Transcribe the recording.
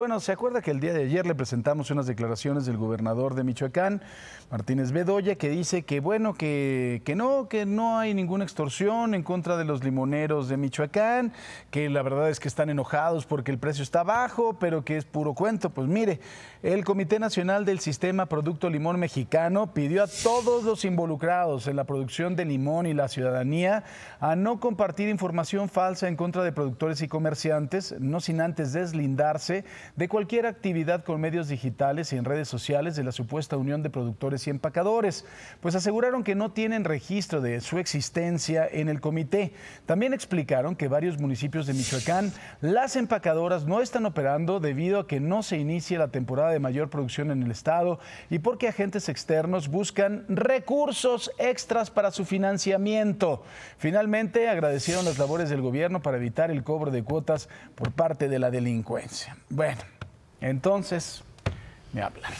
Bueno, se acuerda que el día de ayer le presentamos unas declaraciones del gobernador de Michoacán, Martínez Bedoya, que dice que bueno, que, no, que no hay ninguna extorsión en contra de los limoneros de Michoacán, que la verdad es que están enojados porque el precio está bajo, pero que es puro cuento. Pues mire, el Comité Nacional del Sistema Producto Limón Mexicano pidió a todos los involucrados en la producción de limón y la ciudadanía a no compartir información falsa en contra de productores y comerciantes, no sin antes deslindarse de cualquier actividad con medios digitales y en redes sociales de la supuesta unión de productores y empacadores, pues aseguraron que no tienen registro de su existencia en el comité. También explicaron que varios municipios de Michoacán las empacadoras no están operando debido a que no se inicia la temporada de mayor producción en el estado y porque agentes externos buscan recursos extras para su financiamiento. Finalmente, agradecieron las labores del gobierno para evitar el cobro de cuotas por parte de la delincuencia. Bueno, entonces, me habla.